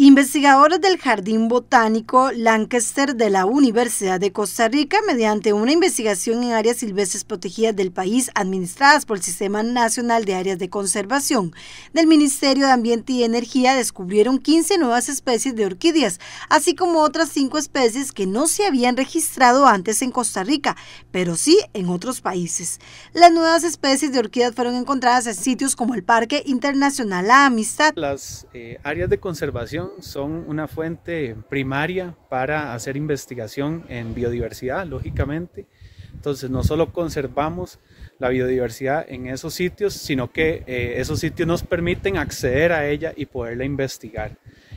Investigadores del Jardín Botánico Lancaster de la Universidad de Costa Rica, mediante una investigación en áreas silvestres protegidas del país administradas por el Sistema Nacional de Áreas de Conservación del Ministerio de Ambiente y Energía, descubrieron 15 nuevas especies de orquídeas, así como otras 5 especies que no se habían registrado antes en Costa Rica, pero sí en otros países. Las nuevas especies de orquídeas fueron encontradas en sitios como el Parque Internacional La Amistad. Las eh, áreas de conservación son una fuente primaria para hacer investigación en biodiversidad, lógicamente. Entonces, no solo conservamos la biodiversidad en esos sitios, sino que eh, esos sitios nos permiten acceder a ella y poderla investigar.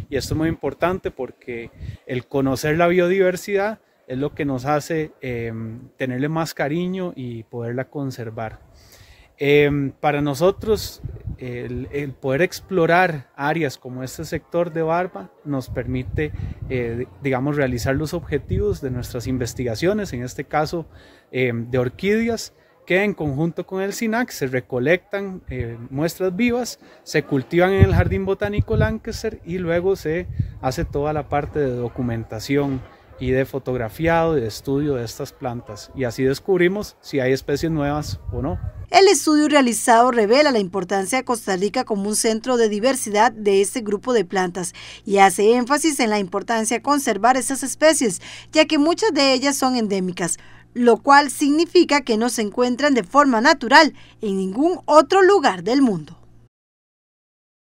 Y esto es muy importante porque el conocer la biodiversidad es lo que nos hace em, tenerle más cariño y poderla conservar. Em, para nosotros, el, poder explorar áreas como este sector de barba nos permite, eh, digamos, realizar los objetivos de nuestras investigaciones, en este caso eh, de orquídeas, que en conjunto con el SINAC se recolectan eh, muestras vivas, se cultivan en el Jardín Botánico Lancaster y luego se hace toda la parte de documentación y de fotografiado y de estudio de estas plantas y así descubrimos si hay especies nuevas o no. El estudio realizado revela la importancia de Costa Rica como un centro de diversidad de este grupo de plantas y hace énfasis en la importancia de conservar esas especies, ya que muchas de ellas son endémicas, lo cual significa que no se encuentran de forma natural en ningún otro lugar del mundo.